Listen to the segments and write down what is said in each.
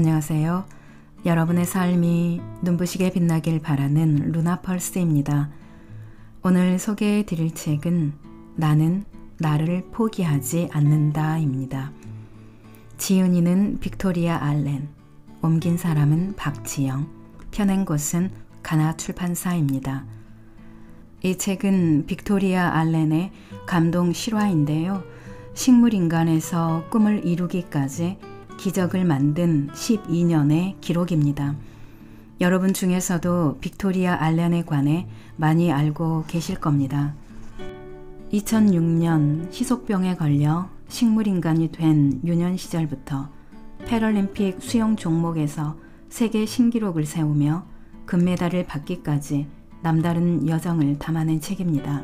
안녕하세요. 여러분의 삶이 눈부시게 빛나길 바라는 루나펄스입니다. 오늘 소개해 드릴 책은 나는 나를 포기하지 않는다입니다. 지은이는 빅토리아 알렌, 옮긴 사람은 박지영, 펴낸 곳은 가나 출판사입니다. 이 책은 빅토리아 알렌의 감동 실화인데요. 식물인간에서 꿈을 이루기까지 기적을 만든 12년의 기록입니다. 여러분 중에서도 빅토리아 알렌에 관해 많이 알고 계실 겁니다. 2006년 희속병에 걸려 식물인간이 된 유년 시절부터 패럴림픽 수영 종목에서 세계 신기록을 세우며 금메달을 받기까지 남다른 여정을 담아낸 책입니다.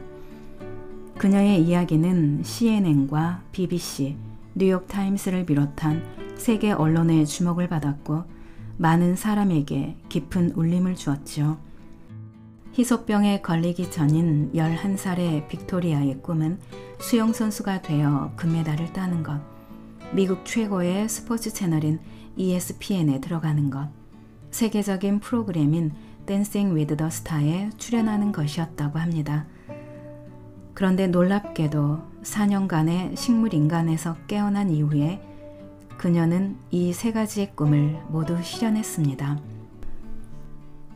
그녀의 이야기는 CNN과 BBC, 뉴욕타임스를 비롯한 세계 언론의 주목을 받았고 많은 사람에게 깊은 울림을 주었지요. 희소병에 걸리기 전인 11살의 빅토리아의 꿈은 수영선수가 되어 금메달을 따는 것, 미국 최고의 스포츠 채널인 ESPN에 들어가는 것, 세계적인 프로그램인 댄싱 위드 더 스타에 출연하는 것이었다고 합니다. 그런데 놀랍게도 4년간의 식물인간에서 깨어난 이후에 그녀는 이 세 가지의 꿈을 모두 실현했습니다.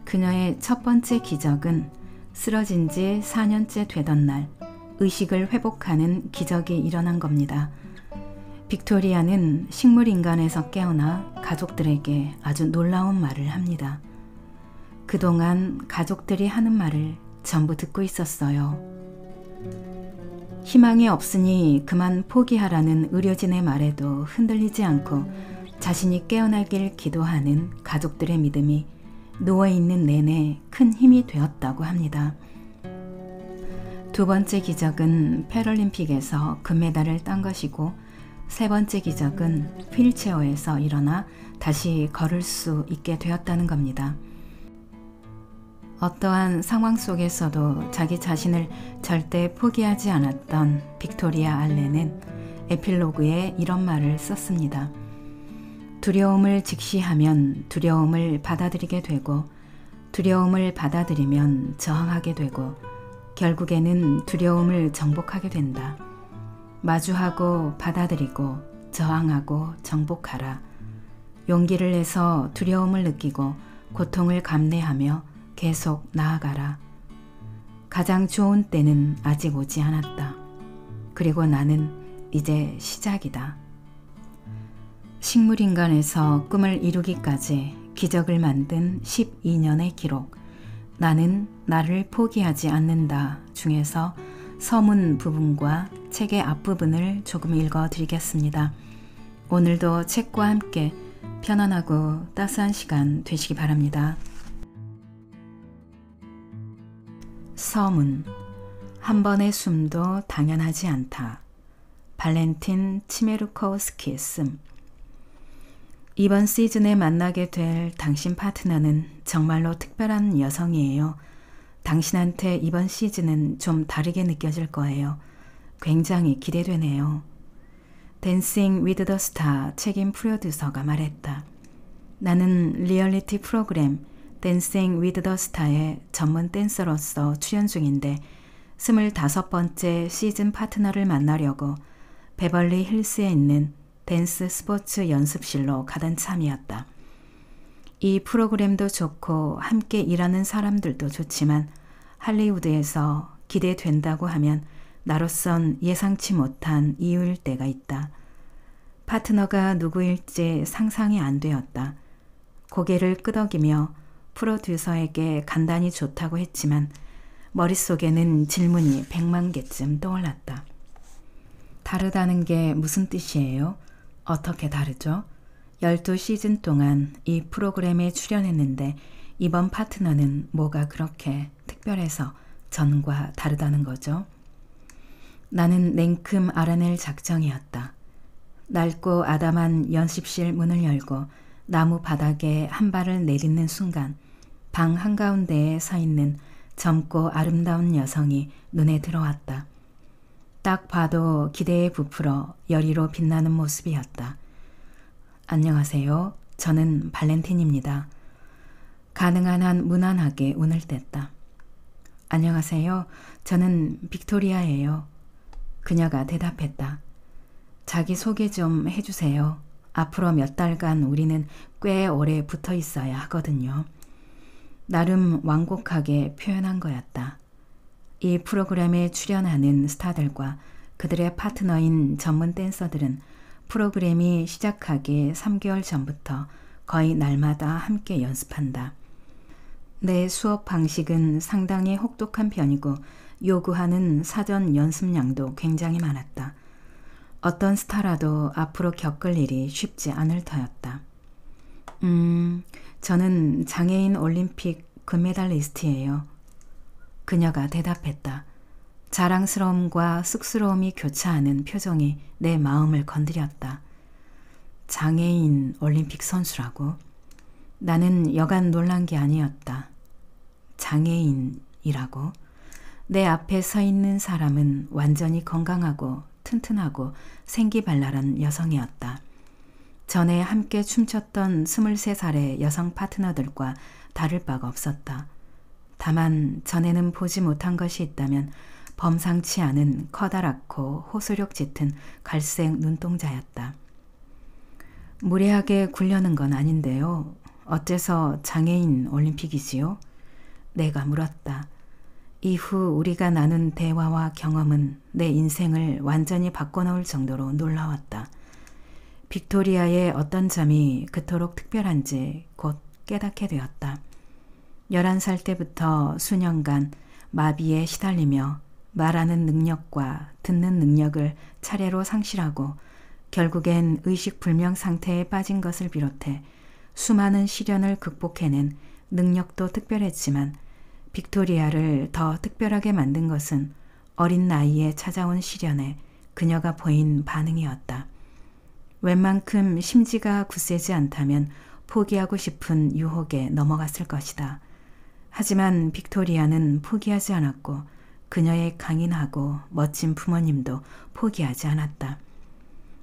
그녀의 첫 번째 기적은 쓰러진 지 4년째 되던 날 의식을 회복하는 기적이 일어난 겁니다. 빅토리아는 식물인간에서 깨어나 가족들에게 아주 놀라운 말을 합니다. 그동안 가족들이 하는 말을 전부 듣고 있었어요. 희망이 없으니 그만 포기하라는 의료진의 말에도 흔들리지 않고 자신이 깨어나길 기도하는 가족들의 믿음이 누워있는 내내 큰 힘이 되었다고 합니다. 두 번째 기적은 패럴림픽에서 금메달을 딴 것이고 세 번째 기적은 휠체어에서 일어나 다시 걸을 수 있게 되었다는 겁니다. 어떠한 상황 속에서도 자기 자신을 절대 포기하지 않았던 빅토리아 알레는 에필로그에 이런 말을 썼습니다. 두려움을 직시하면 두려움을 받아들이게 되고 두려움을 받아들이면 저항하게 되고 결국에는 두려움을 정복하게 된다. 마주하고 받아들이고 저항하고 정복하라. 용기를 내서 두려움을 느끼고 고통을 감내하며 계속 나아가라. 가장 좋은 때는 아직 오지 않았다. 그리고 나는 이제 시작이다. 식물인간에서 꿈을 이루기까지 기적을 만든 12년의 기록. 나는 나를 포기하지 않는다 중에서 서문 부분과 책의 앞부분을 조금 읽어 드리겠습니다. 오늘도 책과 함께 편안하고 따스한 시간 되시기 바랍니다. 서문. 한 번의 숨도 당연하지 않다. 발렌틴 치메루코스키의 씀. 이번 시즌에 만나게 될 당신 파트너는 정말로 특별한 여성이에요. 당신한테 이번 시즌은 좀 다르게 느껴질 거예요. 굉장히 기대되네요. 댄싱 위드 더 스타 책임 프로듀서가 말했다. 나는 리얼리티 프로그램 댄싱 위드 더 스타의 전문 댄서로서 출연 중인데 25번째 시즌 파트너를 만나려고 베벌리 힐스에 있는 댄스 스포츠 연습실로 가던 참이었다. 이 프로그램도 좋고 함께 일하는 사람들도 좋지만 할리우드에서 기대된다고 하면 나로선 예상치 못한 이유일 때가 있다. 파트너가 누구일지 상상이 안 되었다. 고개를 끄덕이며 프로듀서에게 간단히 좋다고 했지만 머릿속에는 질문이 백만 개쯤 떠올랐다. 다르다는 게 무슨 뜻이에요? 어떻게 다르죠? 12시즌 동안 이 프로그램에 출연했는데 이번 파트너는 뭐가 그렇게 특별해서 전과 다르다는 거죠? 나는 냉큼 알아낼 작정이었다. 낡고 아담한 연습실 문을 열고 나무 바닥에 한 발을 내딛는 순간 방 한가운데에 서 있는 젊고 아름다운 여성이 눈에 들어왔다. 딱 봐도 기대에 부풀어 열이로 빛나는 모습이었다. 안녕하세요. 저는 발렌틴입니다. 가능한 한 무난하게 운을 뗐다. 안녕하세요. 저는 빅토리아예요. 그녀가 대답했다. 자기 소개 좀 해주세요. 앞으로 몇 달간 우리는 꽤 오래 붙어 있어야 하거든요. 나름 완곡하게 표현한 거였다. 이 프로그램에 출연하는 스타들과 그들의 파트너인 전문 댄서들은 프로그램이 시작하기 3개월 전부터 거의 날마다 함께 연습한다. 내 수업 방식은 상당히 혹독한 편이고 요구하는 사전 연습량도 굉장히 많았다. 어떤 스타라도 앞으로 겪을 일이 쉽지 않을 터였다. 음, 저는 장애인 올림픽 금메달 리스트예요. 그녀가 대답했다. 자랑스러움과 쑥스러움이 교차하는 표정이 내 마음을 건드렸다. 장애인 올림픽 선수라고? 나는 여간 놀란 게 아니었다. 장애인이라고? 내 앞에 서 있는 사람은 완전히 건강하고 튼튼하고 생기발랄한 여성이었다. 전에 함께 춤췄던 23살의 여성 파트너들과 다를 바가 없었다. 다만 전에는 보지 못한 것이 있다면 범상치 않은 커다랗고 호소력 짙은 갈색 눈동자였다. 무례하게 굴려는 건 아닌데요. 어째서 장애인 올림픽이지요? 내가 물었다. 이후 우리가 나눈 대화와 경험은 내 인생을 완전히 바꿔놓을 정도로 놀라웠다. 빅토리아의 어떤 점이 그토록 특별한지 곧 깨닫게 되었다. 11살 때부터 수년간 마비에 시달리며 말하는 능력과 듣는 능력을 차례로 상실하고 결국엔 의식불명 상태에 빠진 것을 비롯해 수많은 시련을 극복해낸 능력도 특별했지만 빅토리아를 더 특별하게 만든 것은 어린 나이에 찾아온 시련에 그녀가 보인 반응이었다. 웬만큼 심지가 굳세지 않다면 포기하고 싶은 유혹에 넘어갔을 것이다. 하지만 빅토리아는 포기하지 않았고 그녀의 강인하고 멋진 부모님도 포기하지 않았다.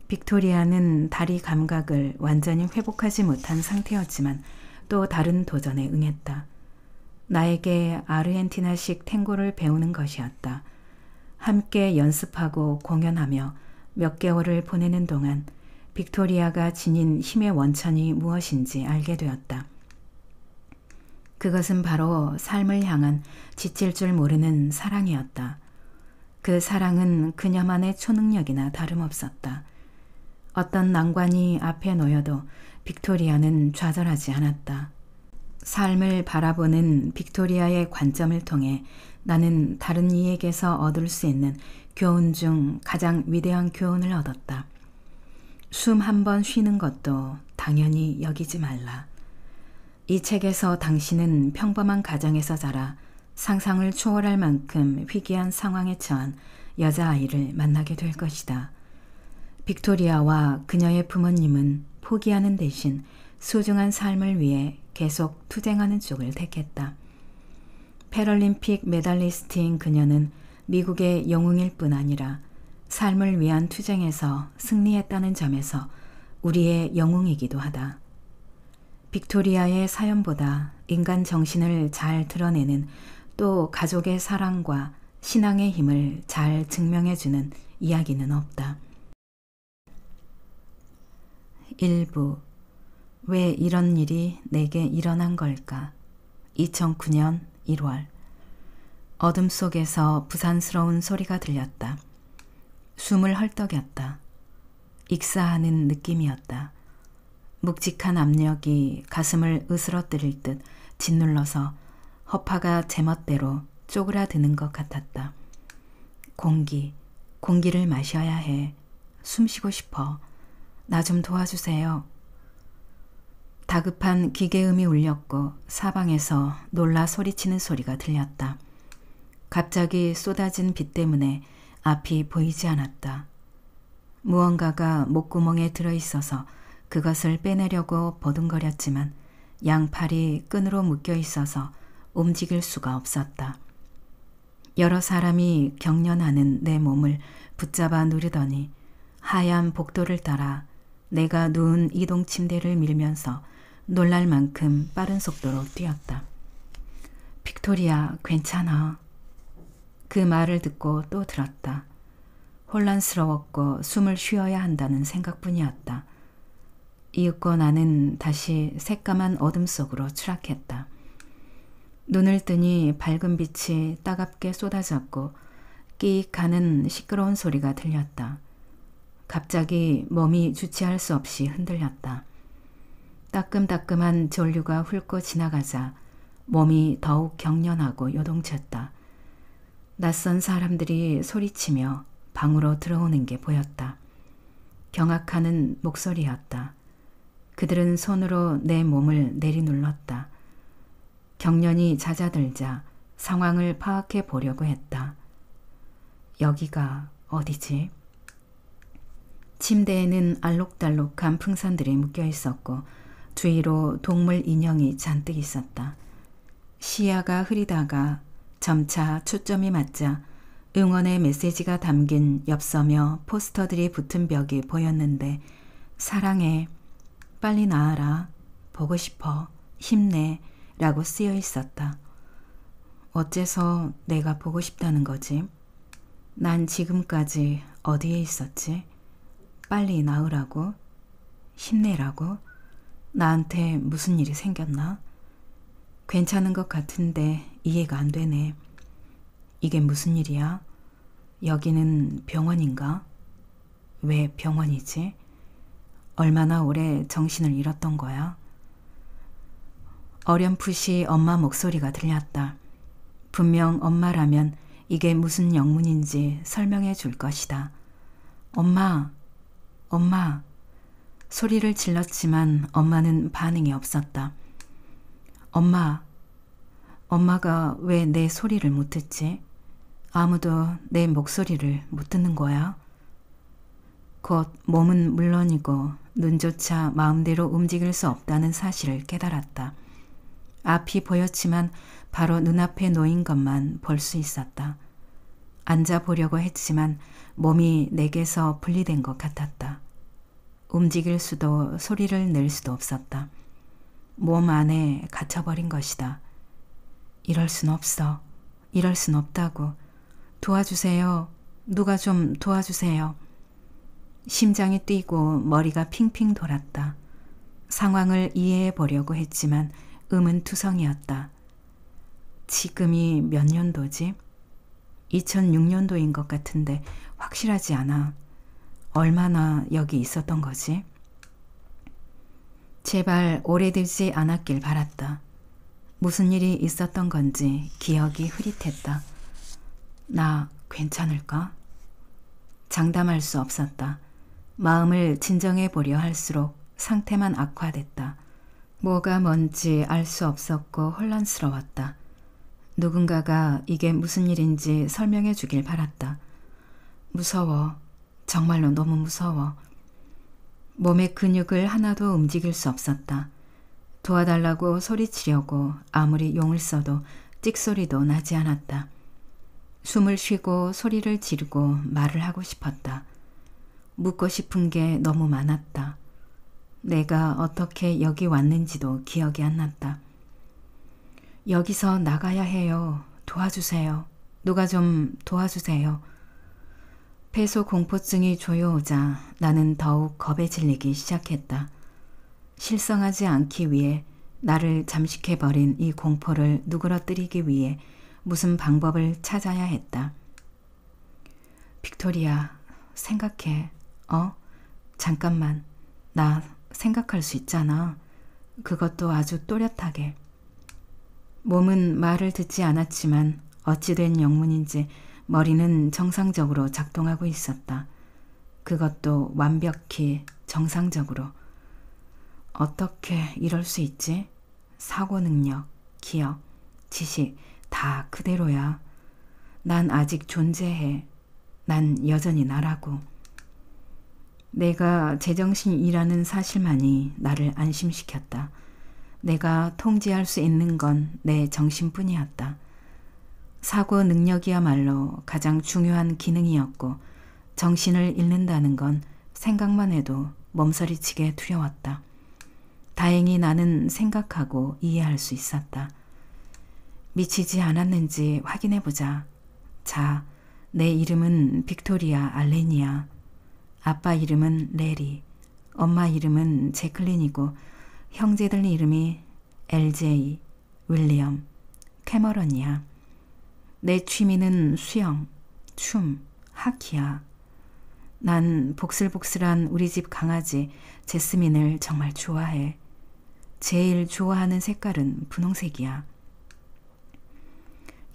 빅토리아는 다리 감각을 완전히 회복하지 못한 상태였지만 또 다른 도전에 응했다. 나에게 아르헨티나식 탱고를 배우는 것이었다. 함께 연습하고 공연하며 몇 개월을 보내는 동안 빅토리아가 지닌 힘의 원천이 무엇인지 알게 되었다. 그것은 바로 삶을 향한 지칠 줄 모르는 사랑이었다. 그 사랑은 그녀만의 초능력이나 다름없었다. 어떤 난관이 앞에 놓여도 빅토리아는 좌절하지 않았다. 삶을 바라보는 빅토리아의 관점을 통해 나는 다른 이에게서 얻을 수 있는 교훈 중 가장 위대한 교훈을 얻었다. 숨한번 쉬는 것도 당연히 여기지 말라. 이 책에서 당신은 평범한 가정에서 자라 상상을 초월할 만큼 희귀한 상황에 처한 여자아이를 만나게 될 것이다. 빅토리아와 그녀의 부모님은 포기하는 대신 소중한 삶을 위해 계속 투쟁하는 쪽을 택했다. 패럴림픽 메달리스트인 그녀는 미국의 영웅일 뿐 아니라 삶을 위한 투쟁에서 승리했다는 점에서 우리의 영웅이기도 하다. 빅토리아의 사연보다 인간 정신을 잘 드러내는 또 가족의 사랑과 신앙의 힘을 잘 증명해주는 이야기는 없다. 일부 왜 이런 일이 내게 일어난 걸까? 2009년 1월 어둠 속에서 부산스러운 소리가 들렸다. 숨을 헐떡였다. 익사하는 느낌이었다. 묵직한 압력이 가슴을 으스러뜨릴 듯 짓눌러서 허파가 제멋대로 쪼그라드는 것 같았다. 공기, 공기를 마셔야 해. 숨 쉬고 싶어. 나 좀 도와주세요. 다급한 기계음이 울렸고 사방에서 놀라 소리치는 소리가 들렸다. 갑자기 쏟아진 비 때문에 앞이 보이지 않았다. 무언가가 목구멍에 들어있어서 그것을 빼내려고 버둥거렸지만 양팔이 끈으로 묶여 있어서 움직일 수가 없었다. 여러 사람이 경련하는 내 몸을 붙잡아 누르더니 하얀 복도를 따라 내가 누운 이동 침대를 밀면서 놀랄 만큼 빠른 속도로 뛰었다. 빅토리아, 괜찮아. 그 말을 듣고 또 들었다. 혼란스러웠고 숨을 쉬어야 한다는 생각뿐이었다. 이윽고 나는 다시 새까만 어둠 속으로 추락했다. 눈을 뜨니 밝은 빛이 따갑게 쏟아졌고 끼익 하는 시끄러운 소리가 들렸다. 갑자기 몸이 주체할 수 없이 흔들렸다. 따끔따끔한 전류가 훑고 지나가자 몸이 더욱 경련하고 요동쳤다. 낯선 사람들이 소리치며 방으로 들어오는 게 보였다. 경악하는 목소리였다. 그들은 손으로 내 몸을 내리눌렀다. 경련이 잦아들자 상황을 파악해 보려고 했다. 여기가 어디지? 침대에는 알록달록한 풍선들이 묶여 있었고 주위로 동물 인형이 잔뜩 있었다. 시야가 흐리다가 점차 초점이 맞자 응원의 메시지가 담긴 엽서며 포스터들이 붙은 벽이 보였는데 사랑해, 빨리 나아라, 보고 싶어, 힘내 라고 쓰여 있었다. 어째서 내가 보고 싶다는 거지? 난 지금까지 어디에 있었지? 빨리 나으라고? 힘내라고? 나한테 무슨 일이 생겼나? 괜찮은 것 같은데 이해가 안 되네. 이게 무슨 일이야? 여기는 병원인가? 왜 병원이지? 얼마나 오래 정신을 잃었던 거야? 어렴풋이 엄마 목소리가 들렸다. 분명 엄마라면 이게 무슨 영문인지 설명해 줄 것이다. 엄마, 엄마. 소리를 질렀지만 엄마는 반응이 없었다. 엄마, 엄마가 왜 내 소리를 못 듣지? 아무도 내 목소리를 못 듣는 거야? 곧 몸은 물론이고 눈조차 마음대로 움직일 수 없다는 사실을 깨달았다. 앞이 보였지만 바로 눈앞에 놓인 것만 볼 수 있었다. 앉아 보려고 했지만 몸이 내게서 분리된 것 같았다. 움직일 수도 소리를 낼 수도 없었다. 몸 안에 갇혀버린 것이다. 이럴 순 없어. 이럴 순 없다고. 도와주세요. 누가 좀 도와주세요. 심장이 뛰고 머리가 핑핑 돌았다. 상황을 이해해 보려고 했지만 음은투성이었다. 지금이 몇 년도지? 2006년도인 것 같은데 확실하지 않아. 얼마나 여기 있었던 거지? 제발 오래되지 않았길 바랐다. 무슨 일이 있었던 건지 기억이 흐릿했다. 나 괜찮을까? 장담할 수 없었다. 마음을 진정해 보려 할수록 상태만 악화됐다. 뭐가 뭔지 알 수 없었고 혼란스러웠다. 누군가가 이게 무슨 일인지 설명해 주길 바랐다. 무서워. 정말로 너무 무서워. 몸의 근육을 하나도 움직일 수 없었다. 도와달라고 소리치려고 아무리 용을 써도 찍소리도 나지 않았다. 숨을 쉬고 소리를 지르고 말을 하고 싶었다. 묻고 싶은 게 너무 많았다. 내가 어떻게 여기 왔는지도 기억이 안 났다. 여기서 나가야 해요. 도와주세요. 누가 좀 도와주세요. 폐소 공포증이 조여오자 나는 더욱 겁에 질리기 시작했다. 실성하지 않기 위해 나를 잠식해버린 이 공포를 누그러뜨리기 위해 무슨 방법을 찾아야 했다. 빅토리아, 생각해. 어? 잠깐만. 나 생각할 수 있잖아. 그것도 아주 또렷하게. 몸은 말을 듣지 않았지만 어찌된 영문인지 머리는 정상적으로 작동하고 있었다. 그것도 완벽히 정상적으로. 어떻게 이럴 수 있지? 사고 능력, 기억, 지식 다 그대로야. 난 아직 존재해. 난 여전히 나라고. 내가 제정신이라는 사실만이 나를 안심시켰다. 내가 통제할 수 있는 건 내 정신뿐이었다. 사고 능력이야말로 가장 중요한 기능이었고 정신을 잃는다는 건 생각만 해도 몸서리치게 두려웠다. 다행히 나는 생각하고 이해할 수 있었다. 미치지 않았는지 확인해보자. 자, 내 이름은 빅토리아 알레니아 아빠 이름은 레리, 엄마 이름은 제클린이고 형제들 이름이 LJ, 윌리엄, 캐머런이야. 내 취미는 수영, 춤, 하키야. 난 복슬복슬한 우리 집 강아지 제스민을 정말 좋아해. 제일 좋아하는 색깔은 분홍색이야.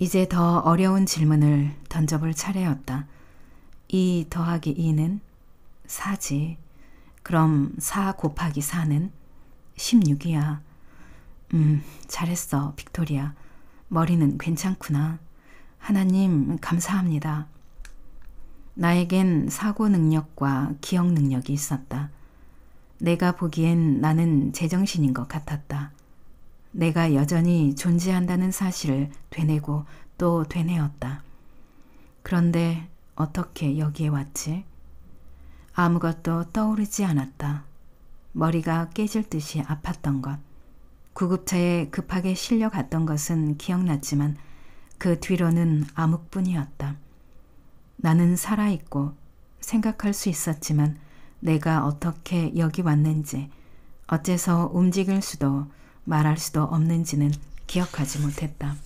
이제 더 어려운 질문을 던져볼 차례였다. 2 더하기 2는 4지. 그럼 4 곱하기 4는 16이야. 음, 잘했어, 빅토리아. 머리는 괜찮구나. 하나님, 감사합니다. 나에겐 사고 능력과 기억 능력이 있었다. 내가 보기엔 나는 제정신인 것 같았다. 내가 여전히 존재한다는 사실을 되뇌고 또 되뇌었다. 그런데 어떻게 여기에 왔지? 아무것도 떠오르지 않았다. 머리가 깨질 듯이 아팠던 것. 구급차에 급하게 실려갔던 것은 기억났지만 그 뒤로는 암흑뿐이었다. 나는 살아있고 생각할 수 있었지만 내가 어떻게 여기 왔는지 어째서 움직일 수도 말할 수도 없는지는 기억하지 못했다.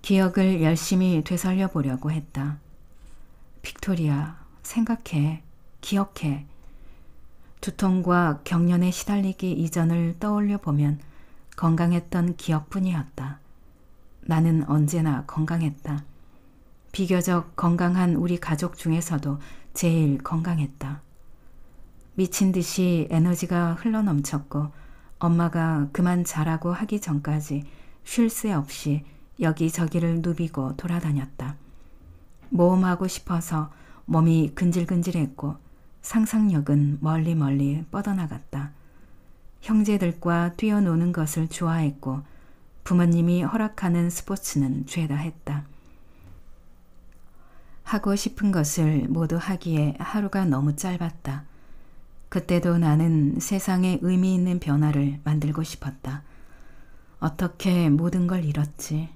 기억을 열심히 되살려 보려고 했다. 빅토리아, 생각해, 기억해. 두통과 경련에 시달리기 이전을 떠올려 보면 건강했던 기억뿐이었다. 나는 언제나 건강했다. 비교적 건강한 우리 가족 중에서도 제일 건강했다. 미친 듯이 에너지가 흘러넘쳤고 엄마가 그만 자라고 하기 전까지 쉴 새 없이 여기저기를 누비고 돌아다녔다. 모험하고 싶어서 몸이 근질근질했고 상상력은 멀리멀리 멀리 뻗어나갔다. 형제들과 뛰어노는 것을 좋아했고 부모님이 허락하는 스포츠는 죄다 했다. 하고 싶은 것을 모두 하기에 하루가 너무 짧았다. 그때도 나는 세상에 의미 있는 변화를 만들고 싶었다. 어떻게 모든 걸 잃었지.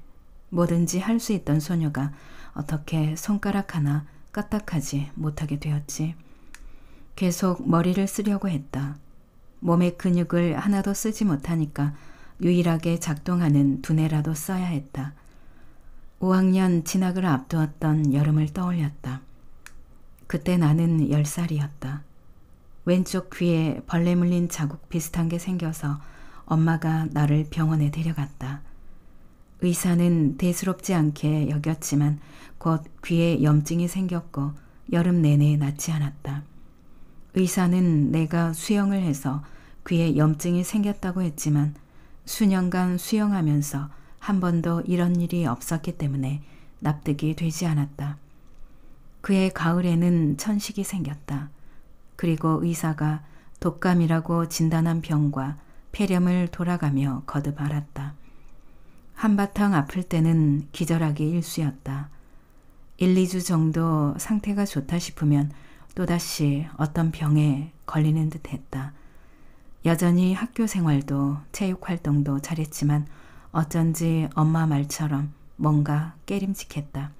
뭐든지 할 수 있던 소녀가 어떻게 손가락 하나 까딱하지 못하게 되었지. 계속 머리를 쓰려고 했다. 몸의 근육을 하나도 쓰지 못하니까 유일하게 작동하는 두뇌라도 써야 했다. 5학년 진학을 앞두었던 여름을 떠올렸다. 그때 나는 10살이었다. 왼쪽 귀에 벌레 물린 자국 비슷한 게 생겨서 엄마가 나를 병원에 데려갔다. 의사는 대수롭지 않게 여겼지만 곧 귀에 염증이 생겼고 여름 내내 낫지 않았다. 의사는 내가 수영을 해서 귀에 염증이 생겼다고 했지만 수년간 수영하면서 한 번도 이런 일이 없었기 때문에 납득이 되지 않았다. 그의 가을에는 천식이 생겼다. 그리고 의사가 독감이라고 진단한 병과 폐렴을 돌아가며 거듭 알았다. 한바탕 아플 때는 기절하기 일쑤였다. 1, 2주 정도 상태가 좋다 싶으면 또다시 어떤 병에 걸리는 듯 했다. 여전히 학교 생활도 체육 활동도 잘했지만 어쩐지 엄마 말처럼 뭔가 깨림직했다.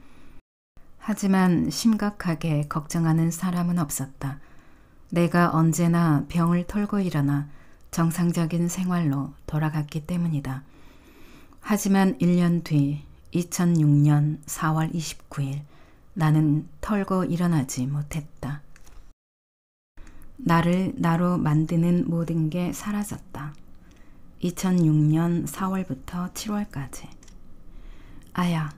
하지만 심각하게 걱정하는 사람은 없었다. 내가 언제나 병을 털고 일어나 정상적인 생활로 돌아갔기 때문이다. 하지만 1년 뒤 2006년 4월 29일 나는 털고 일어나지 못했다. 나를 나로 만드는 모든 게 사라졌다. 2006년 4월부터 7월까지. 아야,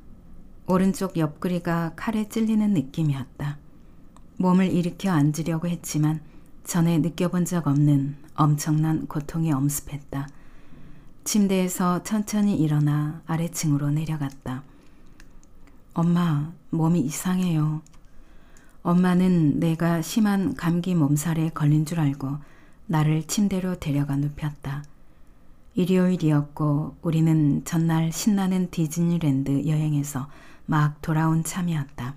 오른쪽 옆구리가 칼에 찔리는 느낌이었다. 몸을 일으켜 앉으려고 했지만 전에 느껴본 적 없는 엄청난 고통이 엄습했다. 침대에서 천천히 일어나 아래층으로 내려갔다. 엄마, 몸이 이상해요. 엄마는 내가 심한 감기 몸살에 걸린 줄 알고 나를 침대로 데려가 눕혔다. 일요일이었고 우리는 전날 신나는 디즈니랜드 여행에서 막 돌아온 참이었다.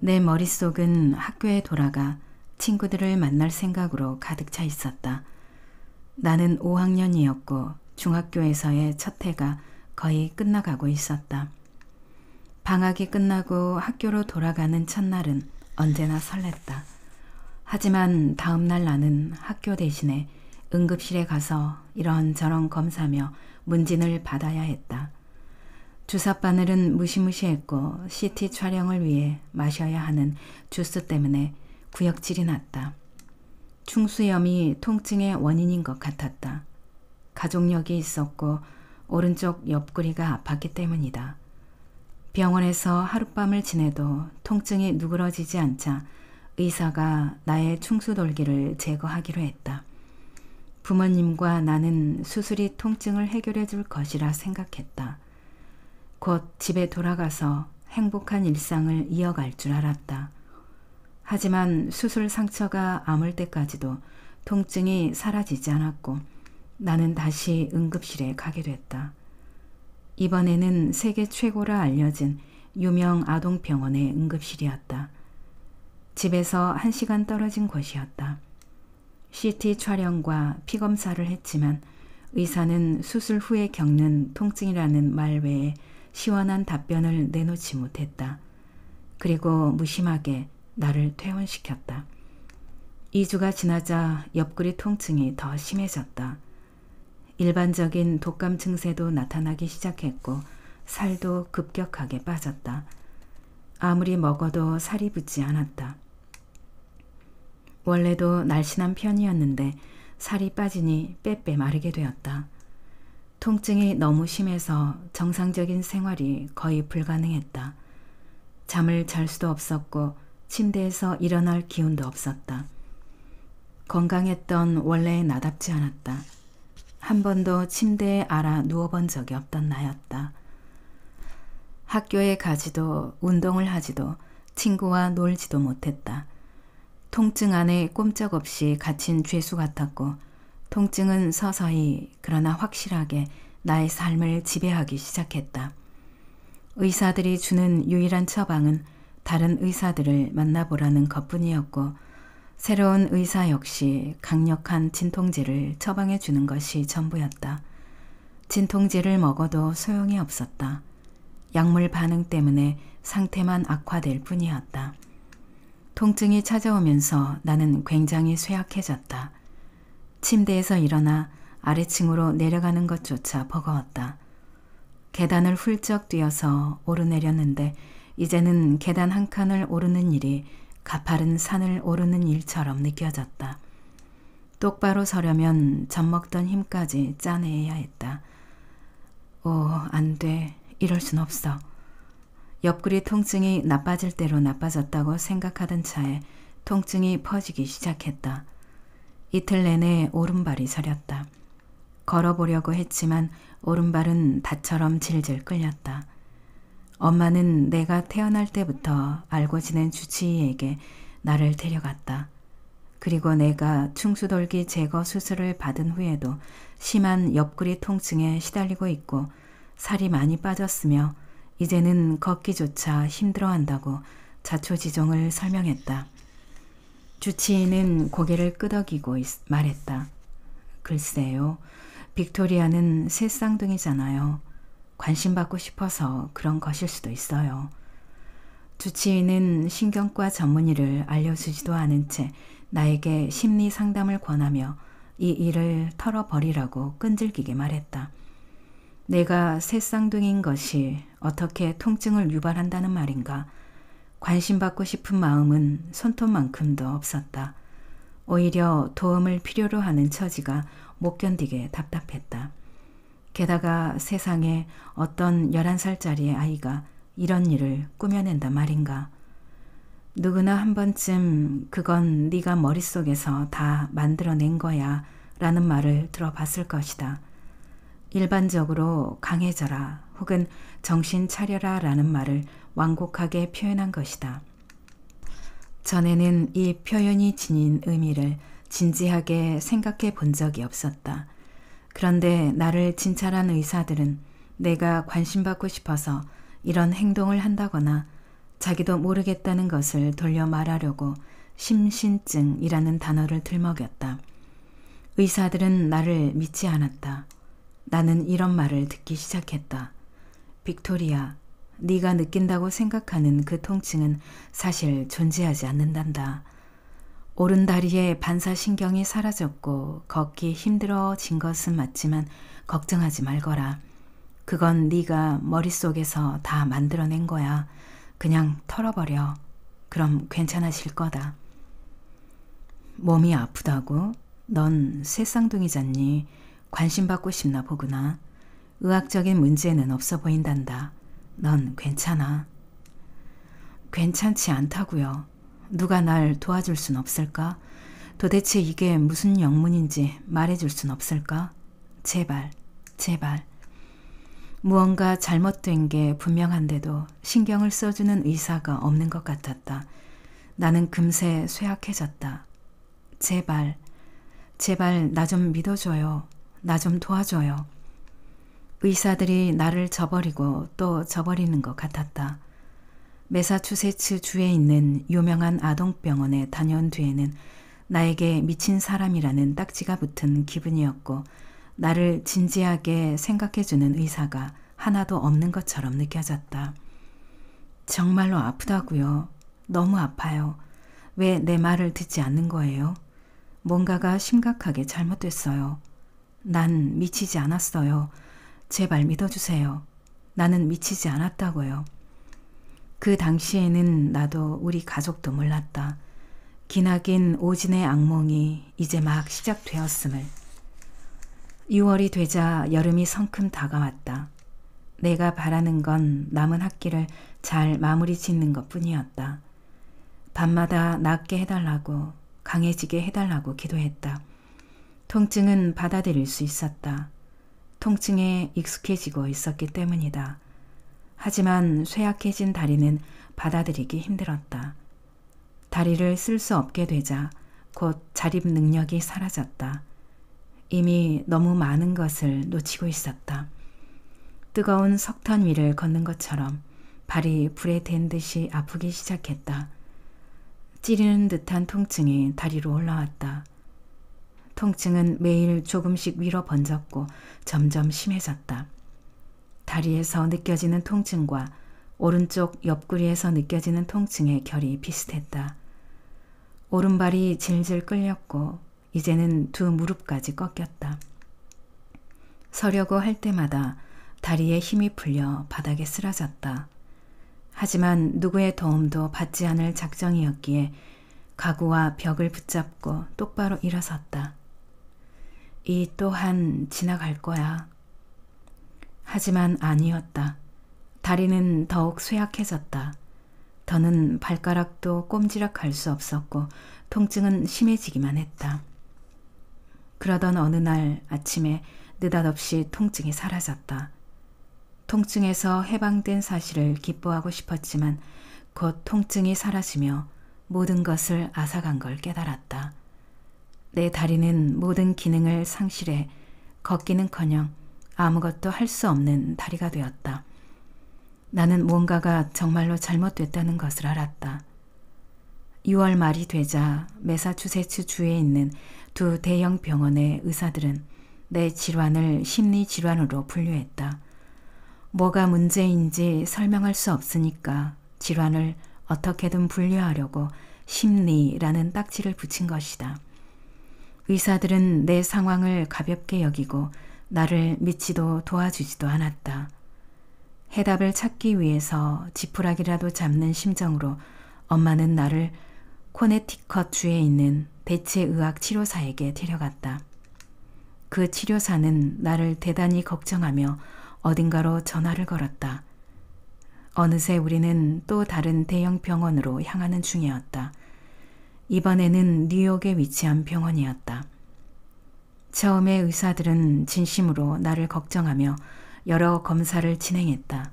내 머릿속은 학교에 돌아가 친구들을 만날 생각으로 가득 차 있었다. 나는 5학년이었고 중학교에서의 첫 해가 거의 끝나가고 있었다. 방학이 끝나고 학교로 돌아가는 첫날은 언제나 설렜다. 하지만 다음날 나는 학교 대신에 응급실에 가서 이런저런 검사며 문진을 받아야 했다. 주사바늘은 무시무시했고 CT 촬영을 위해 마셔야 하는 주스 때문에 구역질이 났다. 충수염이 통증의 원인인 것 같았다. 가족력이 있었고 오른쪽 옆구리가 아팠기 때문이다. 병원에서 하룻밤을 지내도 통증이 누그러지지 않자 의사가 나의 충수돌기를 제거하기로 했다. 부모님과 나는 수술이 통증을 해결해 줄 것이라 생각했다. 곧 집에 돌아가서 행복한 일상을 이어갈 줄 알았다. 하지만 수술 상처가 아물 때까지도 통증이 사라지지 않았고 나는 다시 응급실에 가게 됐다. 이번에는 세계 최고라 알려진 유명 아동병원의 응급실이었다. 집에서 한 시간 떨어진 곳이었다. CT 촬영과 피검사를 했지만 의사는 수술 후에 겪는 통증이라는 말 외에 시원한 답변을 내놓지 못했다. 그리고 무심하게 나를 퇴원시켰다. 2주가 지나자 옆구리 통증이 더 심해졌다. 일반적인 독감 증세도 나타나기 시작했고 살도 급격하게 빠졌다. 아무리 먹어도 살이 붙지 않았다. 원래도 날씬한 편이었는데 살이 빠지니 빼빼 마르게 되었다. 통증이 너무 심해서 정상적인 생활이 거의 불가능했다. 잠을 잘 수도 없었고 침대에서 일어날 기운도 없었다. 건강했던 원래 나답지 않았다. 한 번도 침대에 알아 누워본 적이 없던 나였다. 학교에 가지도 운동을 하지도 친구와 놀지도 못했다. 통증 안에 꼼짝없이 갇힌 죄수 같았고 통증은 서서히 그러나 확실하게 나의 삶을 지배하기 시작했다. 의사들이 주는 유일한 처방은 다른 의사들을 만나보라는 것뿐이었고 새로운 의사 역시 강력한 진통제를 처방해 주는 것이 전부였다. 진통제를 먹어도 소용이 없었다. 약물 반응 때문에 상태만 악화될 뿐이었다. 통증이 찾아오면서 나는 굉장히 쇠약해졌다. 침대에서 일어나 아래층으로 내려가는 것조차 버거웠다. 계단을 훌쩍 뛰어서 오르내렸는데 이제는 계단 한 칸을 오르는 일이 가파른 산을 오르는 일처럼 느껴졌다. 똑바로 서려면 젖먹던 힘까지 짜내야 했다. 오, 안 돼. 이럴 순 없어. 옆구리 통증이 나빠질 대로 나빠졌다고 생각하던 차에 통증이 퍼지기 시작했다. 이틀 내내 오른발이 서렸다. 걸어보려고 했지만 오른발은 닻처럼 질질 끌렸다. 엄마는 내가 태어날 때부터 알고 지낸 주치의에게 나를 데려갔다. 그리고 내가 충수돌기 제거 수술을 받은 후에도 심한 옆구리 통증에 시달리고 있고 살이 많이 빠졌으며 이제는 걷기조차 힘들어한다고 자초지종을 설명했다. 주치의는 고개를 끄덕이고 말했다. 글쎄요, 빅토리아는 새 쌍둥이잖아요. 관심받고 싶어서 그런 것일 수도 있어요. 주치의는 신경과 전문의를 알려주지도 않은 채 나에게 심리 상담을 권하며 이 일을 털어버리라고 끈질기게 말했다. 내가 새쌍둥이인 것이 어떻게 통증을 유발한다는 말인가. 관심받고 싶은 마음은 손톱만큼도 없었다. 오히려 도움을 필요로 하는 처지가 못 견디게 답답했다. 게다가 세상에 어떤 11살짜리의 아이가 이런 일을 꾸며낸다 말인가. 누구나 한 번쯤 그건 네가 머릿속에서 다 만들어낸 거야 라는 말을 들어봤을 것이다. 일반적으로 강해져라 혹은 정신 차려라 라는 말을 완곡하게 표현한 것이다. 전에는 이 표현이 지닌 의미를 진지하게 생각해 본 적이 없었다. 그런데 나를 진찰한 의사들은 내가 관심받고 싶어서 이런 행동을 한다거나 자기도 모르겠다는 것을 돌려 말하려고 심신증이라는 단어를 들먹였다. 의사들은 나를 믿지 않았다. 나는 이런 말을 듣기 시작했다. 빅토리아, 네가 느낀다고 생각하는 그 통증은 사실 존재하지 않는단다. 오른 다리에 반사신경이 사라졌고 걷기 힘들어진 것은 맞지만 걱정하지 말거라. 그건 네가 머릿속에서 다 만들어낸 거야. 그냥 털어버려. 그럼 괜찮아질 거다. 몸이 아프다고? 넌 새쌍둥이잖니. 관심 받고 싶나 보구나. 의학적인 문제는 없어 보인단다. 넌 괜찮아. 괜찮지 않다고요. 누가 날 도와줄 순 없을까? 도대체 이게 무슨 영문인지 말해줄 순 없을까? 제발, 제발. 무언가 잘못된 게 분명한데도 신경을 써주는 의사가 없는 것 같았다. 나는 금세 쇠약해졌다. 제발, 제발 나 좀 믿어줘요. 나 좀 도와줘요. 의사들이 나를 저버리고 또 저버리는 것 같았다. 메사추세츠 주에 있는 유명한 아동병원에 다녀온 뒤에는 나에게 미친 사람이라는 딱지가 붙은 기분이었고 나를 진지하게 생각해주는 의사가 하나도 없는 것처럼 느껴졌다. 정말로 아프다고요. 너무 아파요. 왜 내 말을 듣지 않는 거예요? 뭔가가 심각하게 잘못됐어요. 난 미치지 않았어요. 제발 믿어주세요. 나는 미치지 않았다고요. 그 당시에는 나도 우리 가족도 몰랐다. 기나긴 오진의 악몽이 이제 막 시작되었음을. 6월이 되자 여름이 성큼 다가왔다. 내가 바라는 건 남은 학기를 잘 마무리 짓는 것 뿐이었다. 밤마다 낫게 해달라고, 강해지게 해달라고 기도했다. 통증은 받아들일 수 있었다. 통증에 익숙해지고 있었기 때문이다. 하지만 쇠약해진 다리는 받아들이기 힘들었다. 다리를 쓸 수 없게 되자 곧 자립 능력이 사라졌다. 이미 너무 많은 것을 놓치고 있었다. 뜨거운 석탄 위를 걷는 것처럼 발이 불에 댄 듯이 아프기 시작했다. 찌르는 듯한 통증이 다리로 올라왔다. 통증은 매일 조금씩 위로 번졌고 점점 심해졌다. 다리에서 느껴지는 통증과 오른쪽 옆구리에서 느껴지는 통증의 결이 비슷했다. 오른발이 질질 끌렸고 이제는 두 무릎까지 꺾였다. 서려고 할 때마다 다리에 힘이 풀려 바닥에 쓰러졌다. 하지만 누구의 도움도 받지 않을 작정이었기에 가구와 벽을 붙잡고 똑바로 일어섰다. 이 또한 지나갈 거야. 하지만 아니었다. 다리는 더욱 쇠약해졌다. 더는 발가락도 꼼지락 갈수 없었고 통증은 심해지기만 했다. 그러던 어느 날 아침에 느닷없이 통증이 사라졌다. 통증에서 해방된 사실을 기뻐하고 싶었지만 곧 통증이 사라지며 모든 것을 앗아간 걸 깨달았다. 내 다리는 모든 기능을 상실해 걷기는커녕 아무것도 할 수 없는 다리가 되었다. 나는 무언가가 정말로 잘못됐다는 것을 알았다. 6월 말이 되자 메사추세츠 주에 있는 두 대형 병원의 의사들은 내 질환을 심리 질환으로 분류했다. 뭐가 문제인지 설명할 수 없으니까 질환을 어떻게든 분류하려고 심리라는 딱지를 붙인 것이다. 의사들은 내 상황을 가볍게 여기고 나를 믿지도 도와주지도 않았다. 해답을 찾기 위해서 지푸라기라도 잡는 심정으로 엄마는 나를 코네티컷 주에 있는 대체의학 치료사에게 데려갔다. 그 치료사는 나를 대단히 걱정하며 어딘가로 전화를 걸었다. 어느새 우리는 또 다른 대형 병원으로 향하는 중이었다. 이번에는 뉴욕에 위치한 병원이었다. 처음에 의사들은 진심으로 나를 걱정하며 여러 검사를 진행했다.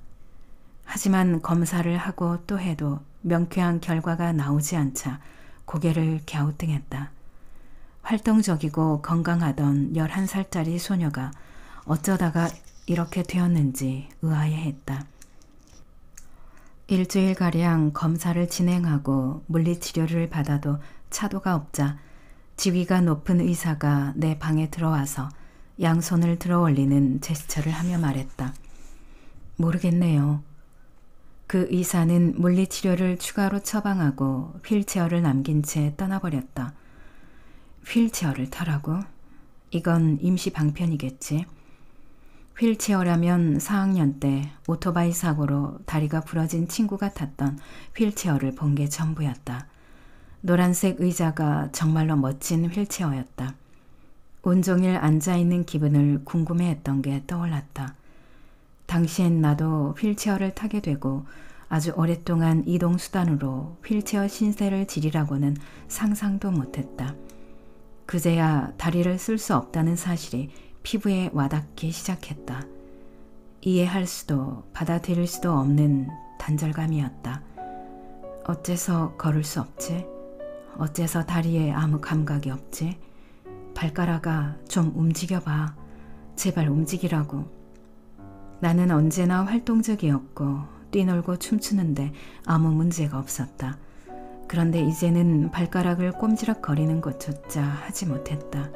하지만 검사를 하고 또 해도 명쾌한 결과가 나오지 않자 고개를 갸우뚱했다. 활동적이고 건강하던 11살짜리 소녀가 어쩌다가 이렇게 되었는지 의아해했다. 일주일가량 검사를 진행하고 물리치료를 받아도 차도가 없자 지위가 높은 의사가 내 방에 들어와서 양손을 들어 올리는 제스처를 하며 말했다. 모르겠네요. 그 의사는 물리치료를 추가로 처방하고 휠체어를 남긴 채 떠나버렸다. 휠체어를 타라고? 이건 임시 방편이겠지. 휠체어라면 4학년 때 오토바이 사고로 다리가 부러진 친구가 탔던 휠체어를 본 게 전부였다. 노란색 의자가 정말로 멋진 휠체어였다. 온종일 앉아있는 기분을 궁금해했던 게 떠올랐다. 당시엔 나도 휠체어를 타게 되고 아주 오랫동안 이동수단으로 휠체어 신세를 지리라고는 상상도 못했다. 그제야 다리를 쓸 수 없다는 사실이 피부에 와닿기 시작했다. 이해할 수도 받아들일 수도 없는 단절감이었다. 어째서 걸을 수 없지? 어째서 다리에 아무 감각이 없지? 발가락아, 좀 움직여봐. 제발 움직이라고. 나는 언제나 활동적이었고, 뛰놀고 춤추는데 아무 문제가 없었다. 그런데 이제는 발가락을 꼼지락거리는 것조차 하지 못했다.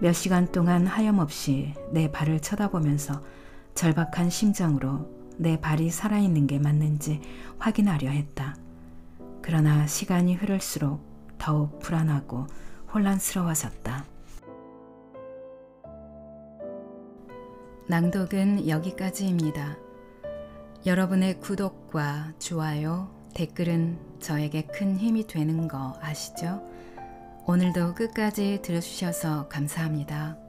몇 시간 동안 하염없이 내 발을 쳐다보면서 절박한 심정으로 내 발이 살아있는 게 맞는지 확인하려 했다. 그러나 시간이 흐를수록 더욱 불안하고 혼란스러워졌다. 낭독은 여기까지입니다. 여러분의 구독과 좋아요, 댓글은 저에게 큰 힘이 되는 거 아시죠? 오늘도 끝까지 들어주셔서 감사합니다.